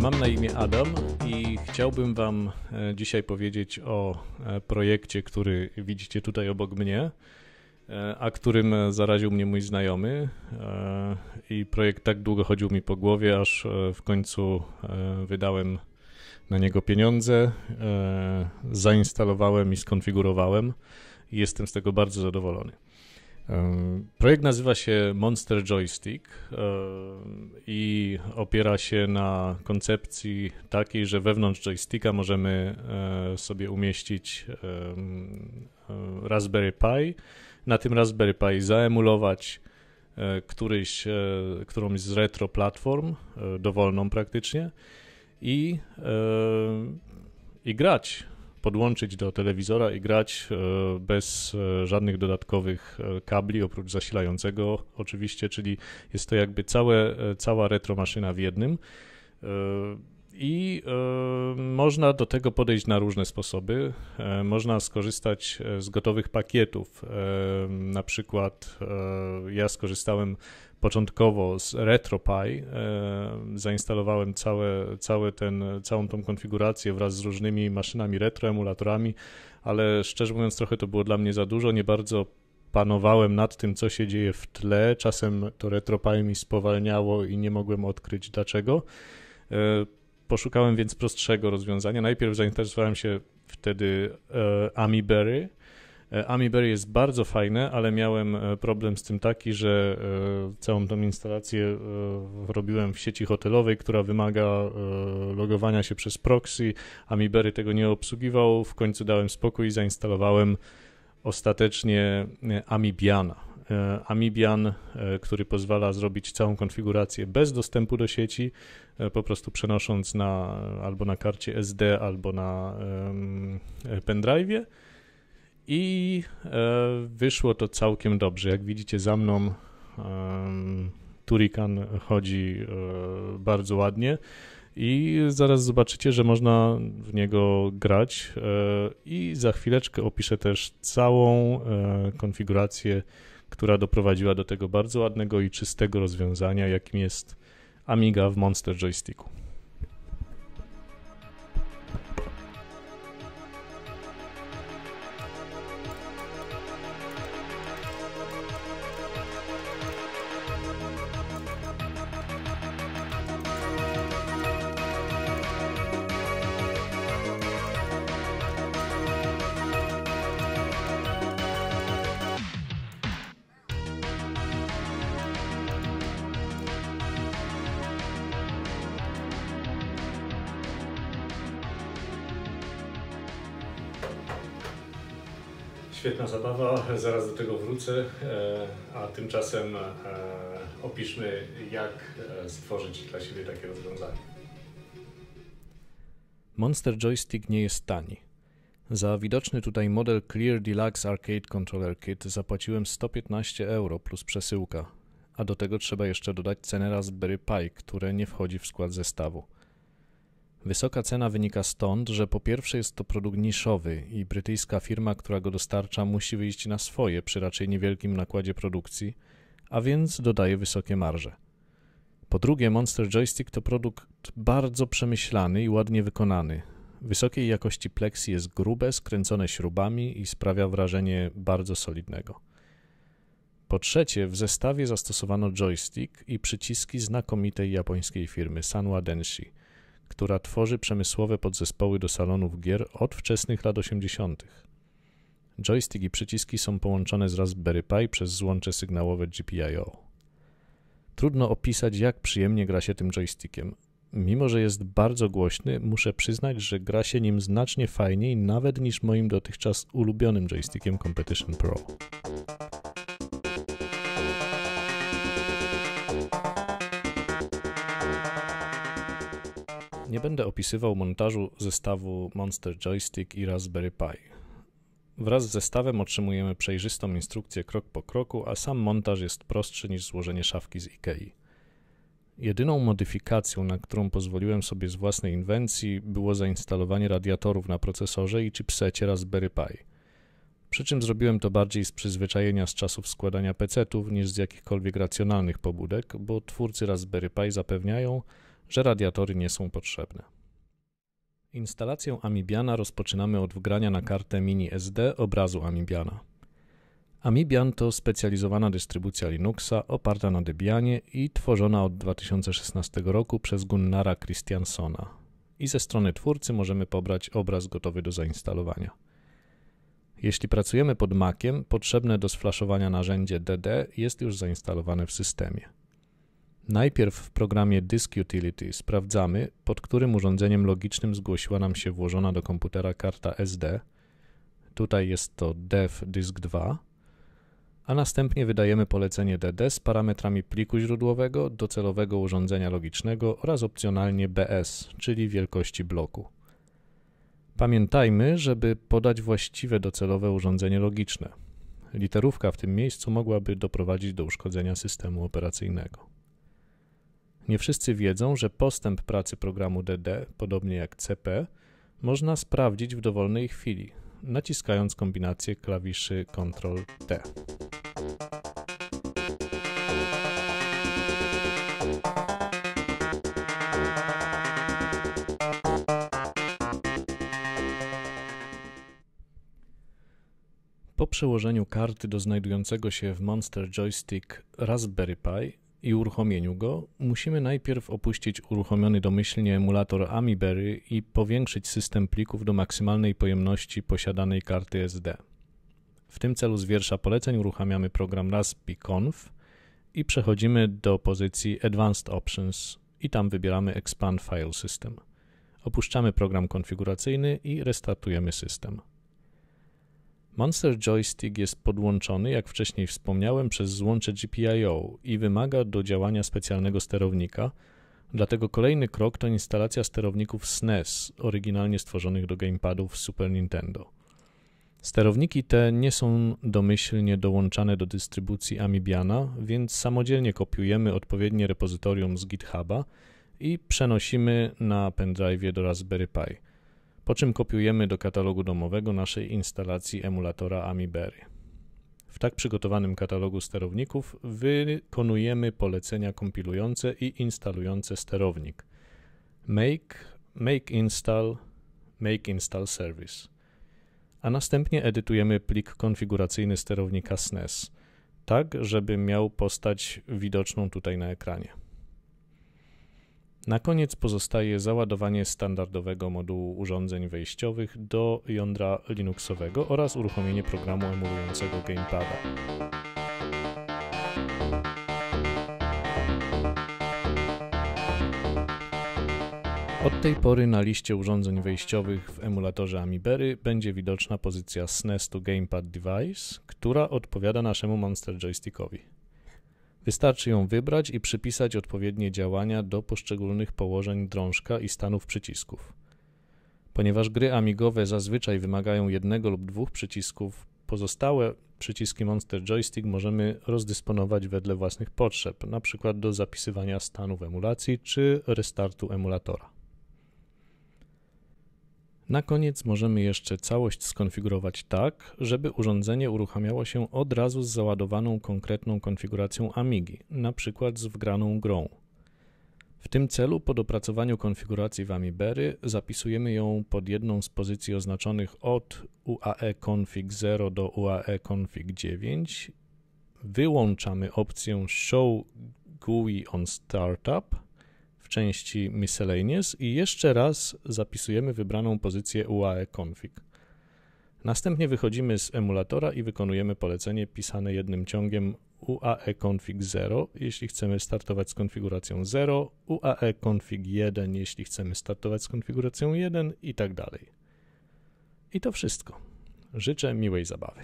Mam na imię Adam i chciałbym Wam e, dzisiaj powiedzieć o e, projekcie, który widzicie tutaj obok mnie, e, a którym zaraził mnie mój znajomy. I projekt tak długo chodził mi po głowie, aż w końcu wydałem na niego pieniądze, zainstalowałem i skonfigurowałem. I jestem z tego bardzo zadowolony. Projekt nazywa się Monster Joystick i opiera się na koncepcji takiej, że wewnątrz joysticka możemy e, sobie umieścić e, Raspberry Pi, na tym Raspberry Pi zaemulować e, któryś, którąś z retro platform, dowolną praktycznie i, i grać podłączyć do telewizora i grać e, bez e, żadnych dodatkowych e, kabli, oprócz zasilającego oczywiście, czyli jest to jakby całe, cała retromaszyna w jednym. I y, można do tego podejść na różne sposoby. E, można skorzystać e, z gotowych pakietów. na przykład e, ja skorzystałem początkowo z RetroPie, zainstalowałem całe, całe ten, całą tą konfigurację wraz z różnymi maszynami retro, emulatorami, ale szczerze mówiąc trochę to było dla mnie za dużo, nie bardzo panowałem nad tym, co się dzieje w tle. Czasem to RetroPie mi spowalniało i nie mogłem odkryć dlaczego. Poszukałem więc prostszego rozwiązania. Najpierw zainteresowałem się wtedy e, Amiberry. E, Amiberry jest bardzo fajne, ale miałem e, problem z tym taki, że e, całą tą instalację e, robiłem w sieci hotelowej, która wymaga e, logowania się przez proxy. Amiberry tego nie obsługiwał. W końcu dałem spokój i zainstalowałem ostatecznie Amibiana E, Amibian, e, który pozwala zrobić całą konfigurację bez dostępu do sieci, e, po prostu przenosząc na albo na karcie SD, albo na pendrive. I wyszło to całkiem dobrze. Jak widzicie za mną, Turikan chodzi bardzo ładnie i zaraz zobaczycie, że można w niego grać i za chwileczkę opiszę też całą konfigurację która doprowadziła do tego bardzo ładnego i czystego rozwiązania, jakim jest Amiga w Monster Joysticku. Świetna zabawa, zaraz do tego wrócę, e, a tymczasem e, opiszmy, jak e, stworzyć dla siebie takie rozwiązanie. Monster Joystick nie jest tani. Za widoczny tutaj model Clear Deluxe Arcade Controller Kit zapłaciłem 115 euro plus przesyłka, a do tego trzeba jeszcze dodać cenę Raspberry Pi, które nie wchodzi w skład zestawu. Wysoka cena wynika stąd, że po pierwsze jest to produkt niszowy i brytyjska firma, która go dostarcza, musi wyjść na swoje przy raczej niewielkim nakładzie produkcji, a więc dodaje wysokie marże. Po drugie, Monster Joystick to produkt bardzo przemyślany i ładnie wykonany. Wysokiej jakości plexi jest grube, skręcone śrubami i sprawia wrażenie bardzo solidnego. Po trzecie, w zestawie zastosowano joystick i przyciski znakomitej japońskiej firmy Sanwa Denshi – która tworzy przemysłowe podzespoły do salonów gier od wczesnych lat 80. Joystick i przyciski są połączone z Raspberry Pi przez złącze sygnałowe GPIO. Trudno opisać, jak przyjemnie gra się tym joystickiem. Mimo, że jest bardzo głośny, muszę przyznać, że gra się nim znacznie fajniej nawet niż moim dotychczas ulubionym joystickiem Competition Pro. Nie będę opisywał montażu zestawu Monster Joystick i Raspberry Pi. Wraz z zestawem otrzymujemy przejrzystą instrukcję krok po kroku, a sam montaż jest prostszy niż złożenie szafki z IKEA. Jedyną modyfikacją, na którą pozwoliłem sobie z własnej inwencji, było zainstalowanie radiatorów na procesorze i chipsecie Raspberry Pi. Przy czym zrobiłem to bardziej z przyzwyczajenia z czasów składania PC-ów niż z jakichkolwiek racjonalnych pobudek, bo twórcy Raspberry Pi zapewniają, że radiatory nie są potrzebne. Instalację Amibiana rozpoczynamy od wgrania na kartę mini SD obrazu Amibiana. Amibian to specjalizowana dystrybucja Linuxa oparta na Debianie i tworzona od 2016 roku przez Gunnara Christiansona. I ze strony twórcy możemy pobrać obraz gotowy do zainstalowania. Jeśli pracujemy pod Maciem, potrzebne do sflaszowania narzędzie DD jest już zainstalowane w systemie. Najpierw w programie Disk Utility sprawdzamy, pod którym urządzeniem logicznym zgłosiła nam się włożona do komputera karta SD. Tutaj jest to dev disk 2, a następnie wydajemy polecenie DD z parametrami pliku źródłowego, docelowego urządzenia logicznego oraz opcjonalnie BS, czyli wielkości bloku. Pamiętajmy, żeby podać właściwe docelowe urządzenie logiczne. Literówka w tym miejscu mogłaby doprowadzić do uszkodzenia systemu operacyjnego. Nie wszyscy wiedzą, że postęp pracy programu DD, podobnie jak CP, można sprawdzić w dowolnej chwili, naciskając kombinację klawiszy Ctrl-T. Po przełożeniu karty do znajdującego się w Monster Joystick Raspberry Pi i uruchomieniu go, musimy najpierw opuścić uruchomiony domyślnie emulator Amiberry i powiększyć system plików do maksymalnej pojemności posiadanej karty SD. W tym celu z wiersza poleceń uruchamiamy program raspi.conf i przechodzimy do pozycji Advanced Options i tam wybieramy Expand File System. Opuszczamy program konfiguracyjny i restartujemy system. Monster Joystick jest podłączony, jak wcześniej wspomniałem, przez złącze GPIO i wymaga do działania specjalnego sterownika, dlatego kolejny krok to instalacja sterowników SNES, e oryginalnie stworzonych do gamepadów Super Nintendo. Sterowniki te nie są domyślnie dołączane do dystrybucji Amibiana, więc samodzielnie kopiujemy odpowiednie repozytorium z GitHuba i przenosimy na pendrive do Raspberry Pi po czym kopiujemy do katalogu domowego naszej instalacji emulatora AmiBerry. W tak przygotowanym katalogu sterowników wykonujemy polecenia kompilujące i instalujące sterownik make, make install, make install service, a następnie edytujemy plik konfiguracyjny sterownika SNES, e tak żeby miał postać widoczną tutaj na ekranie. Na koniec pozostaje załadowanie standardowego modułu urządzeń wejściowych do jądra Linuxowego oraz uruchomienie programu emulującego gamepada. Od tej pory na liście urządzeń wejściowych w emulatorze Amibery będzie widoczna pozycja SNES e to Gamepad Device, która odpowiada naszemu Monster Joystickowi. Wystarczy ją wybrać i przypisać odpowiednie działania do poszczególnych położeń drążka i stanów przycisków. Ponieważ gry amigowe zazwyczaj wymagają jednego lub dwóch przycisków, pozostałe przyciski Monster Joystick możemy rozdysponować wedle własnych potrzeb, np. do zapisywania stanu w emulacji czy restartu emulatora. Na koniec możemy jeszcze całość skonfigurować tak, żeby urządzenie uruchamiało się od razu z załadowaną konkretną konfiguracją Amigi, przykład z wgraną grą. W tym celu po dopracowaniu konfiguracji w Amibery zapisujemy ją pod jedną z pozycji oznaczonych od UAE config 0 do UAE config 9. Wyłączamy opcję Show GUI on Startup w części Miscellaneous i jeszcze raz zapisujemy wybraną pozycję UAE config. Następnie wychodzimy z emulatora i wykonujemy polecenie pisane jednym ciągiem UAE config 0, jeśli chcemy startować z konfiguracją 0, UAE config 1, jeśli chcemy startować z konfiguracją 1 i tak dalej. I to wszystko. Życzę miłej zabawy.